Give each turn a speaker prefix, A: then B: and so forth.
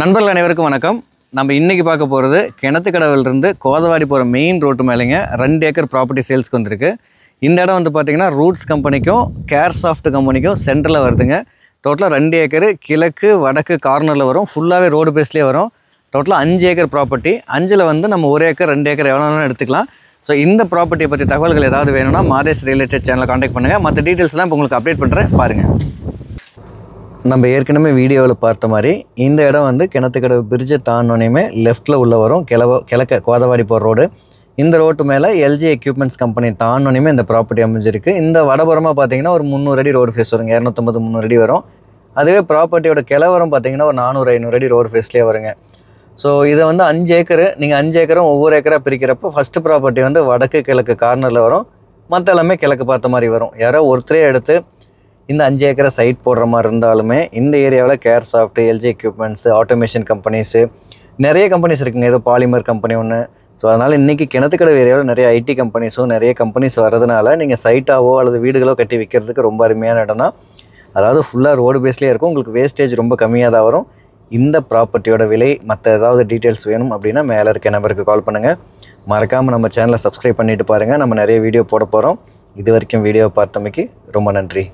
A: நண்பர்கள் அனைவருக்கும் வணக்கம் நம்ம இன்றைக்கி பார்க்க போகிறது கிணத்துக்கடவுலேருந்து கோதவாடி போகிற மெயின் ரோட்டு மேலேங்க ரெண்டு ஏக்கர் ப்ராப்பர்ட்டி சேல்ஸ்க்கு வந்திருக்கு இந்த இடம் வந்து பார்த்திங்கன்னா ரூட்ஸ் கம்பெனிக்கும் கேர் சாஃப்ட் கம்பெனிக்கும் சென்டரில் வருதுங்க டோட்டலாக ரெண்டு ஏக்கர் கிழக்கு வடக்கு கார்னரில் வரும் ஃபுல்லாகவே ரோடு பேஸ்லேயே வரும் டோட்டலாக அஞ்சு ஏக்கர் ப்ராப்பர்ட்டி அஞ்சில் வந்து நம்ம ஒரு ஏக்கர் ரெண்டு ஏக்கர் எவ்வளோ வேணாலும் எடுத்துக்கலாம் ஸோ இந்த ப்ராப்பர்ட்டியை பற்றி தகவல்கள் ஏதாவது வேணும்னா மாதேஷ் ரியல் எஸ்டேட் சேனலை காண்டாக்ட் பண்ணுங்கள் மற்ற டீட்டெயில்ஸ்லாம் இப்போ உங்களுக்கு அப்டேட் பண்ணுறேன் பாருங்கள் நம்ம ஏற்கனவே வீடியோவில் பார்த்த மாதிரி இந்த இடம் வந்து கிணத்துக்கடை பிரிட்ஜை தாண்டினோனையுமே லெஃப்ட்டில் உள்ளே வரும் கிழவ கிழக்க கோதவாடி போகிற ரோடு இந்த ரோட்டு மேலே எல்ஜி எக்யூப்மெண்ட்ஸ் கம்பெனி தாண்டினோனையுமே இந்த ப்ராப்பர்ட்டி அமைஞ்சிருக்கு இந்த வடபுறமாக பார்த்தீங்கன்னா ஒரு முந்நூறு அடி ரோடு ஃபேஸ் வருங்க இரநூத்தம்பது முந்நூறு அடி வரும் அதுவே ப்ராப்பர்ட்டியோட கிழவரம் பார்த்தீங்கன்னா ஒரு நானூறு ஐநூறு அடி ரோடு ஃபேஸ்லேயே வருங்க ஸோ இதை வந்து அஞ்சு ஏக்கரு நீங்கள் அஞ்சு ஏக்கரும் ஒவ்வொரு ஏக்கராக பிரிக்கிறப்போ ஃபஸ்ட்டு ப்ராப்பர்ட்டி வந்து வடக்கு கிழக்கு கார்னரில் வரும் மற்ற எல்லாமே கிழக்கு பார்த்த மாதிரி வரும் யாரோ ஒருத்தரே எடுத்து இந்த அஞ்சு ஏக்கரை சைட் போடுற மாதிரி இருந்தாலுமே இந்த ஏரியாவில் care LG equipments automation companies நிறைய கம்பெனிஸ் இருக்குங்க ஏதோ பாலிமர் கம்பெனி ஒன்று ஸோ அதனால் இன்றைக்கி கிணத்துக்கடை ஏரியாவில் நிறைய ஐடி கம்பெனிஸும் நிறைய கம்பெனிஸ் வர்றதுனால நீங்கள் சைட்டாவோ அல்லது வீடுகளோ கட்டி விற்கிறதுக்கு ரொம்ப அருமையான இடம் தான் அதாவது ஃபுல்லாக ரோடு பேஸ்லேயே இருக்கும் உங்களுக்கு வேஸ்டேஜ் ரொம்ப கம்மியாக தான் வரும் இந்த ப்ராப்பர்ட்டியோட விலை மற்ற ஏதாவது டீட்டெயில்ஸ் வேணும் அப்படின்னா மேலே இருக்க நம்பருக்கு கால் பண்ணுங்கள் மறக்காமல் நம்ம சேனலை சப்ஸ்கிரைப் பண்ணிவிட்டு பாருங்கள் நம்ம நிறைய வீடியோ போட போகிறோம் இது வரைக்கும் வீடியோ பார்த்தமைக்கு ரொம்ப நன்றி